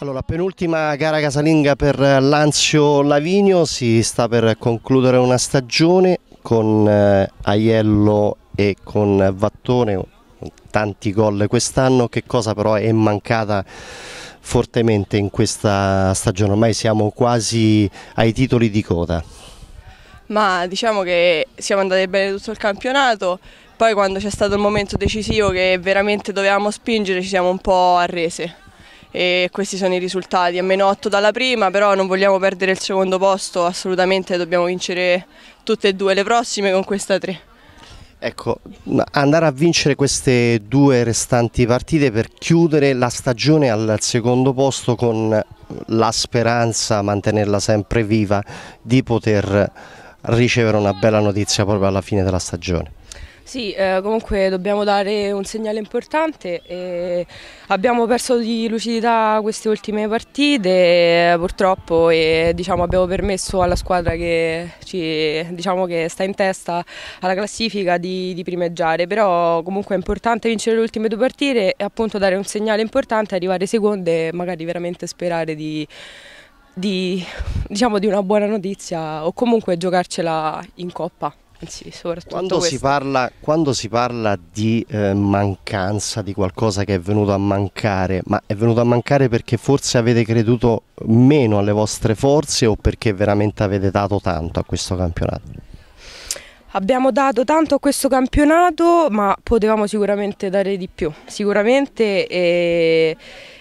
Allora, penultima gara casalinga per Lanzio Lavinio, si sta per concludere una stagione con eh, Aiello e con Vattone, tanti gol quest'anno, che cosa però è mancata fortemente in questa stagione, ormai siamo quasi ai titoli di coda. Ma diciamo che siamo andati bene tutto il campionato, poi quando c'è stato il momento decisivo che veramente dovevamo spingere ci siamo un po' arrese e questi sono i risultati, a meno 8 dalla prima, però non vogliamo perdere il secondo posto, assolutamente dobbiamo vincere tutte e due le prossime con questa 3. Ecco, andare a vincere queste due restanti partite per chiudere la stagione al secondo posto con la speranza, mantenerla sempre viva, di poter ricevere una bella notizia proprio alla fine della stagione. Sì, eh, comunque dobbiamo dare un segnale importante. abbiamo perso di lucidità queste ultime partite, purtroppo, e diciamo, abbiamo permesso alla squadra che, ci, diciamo, che, sta in testa alla classifica di, di primeggiare. Però comunque è importante vincere le ultime due partite e appunto dare un segnale importante, arrivare seconde e magari veramente sperare di di, diciamo, di una buona notizia o comunque giocarcela in coppa. Anzi, soprattutto quando questo. si, parla, quando si parla di eh, mancanza di qualcosa che è venuto a mancare, ma è venuto a mancare perché forse avete creduto meno alle vostre forze o perché veramente avete dato tanto a questo campionato? Abbiamo dato tanto a questo campionato, ma potevamo sicuramente dare di più. Sicuramente, eh,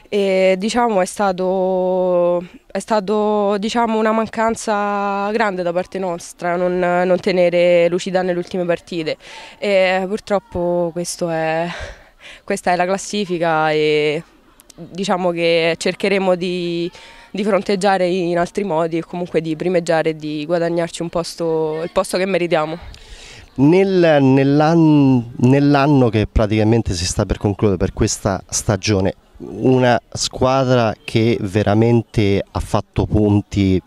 eh, diciamo, è stato è stata diciamo, una mancanza grande da parte nostra non, non tenere Lucida nelle ultime partite e purtroppo è, questa è la classifica e diciamo che cercheremo di, di, fronteggiare in altri modi e comunque di primeggiare e di guadagnarci posto, il posto che meritiamo. Nel, nell'anno nell che praticamente si sta per concludere per questa stagione, una squadra che veramente ha fatto punti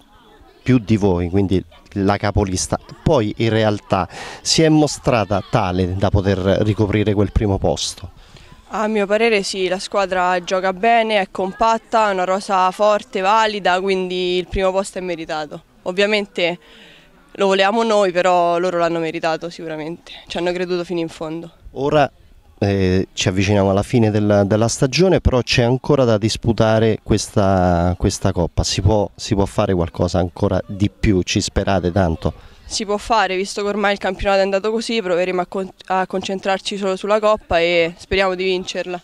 più di voi, quindi la capolista, poi in realtà si è mostrata tale da poter ricoprire quel primo posto? A mio parere sì, la squadra gioca bene, è compatta, è una rosa forte, valida, quindi il primo posto è meritato. Ovviamente lo volevamo noi, però loro l'hanno meritato sicuramente, ci hanno creduto fino in fondo. Ora eh, ci avviciniamo alla fine della, della stagione, però c'è ancora da disputare questa, questa coppa, si può, si può fare qualcosa ancora di più, ci sperate tanto? Si può fare, visto che ormai il campionato è andato così, proveremo a, con a concentrarci solo sulla coppa e speriamo di vincerla.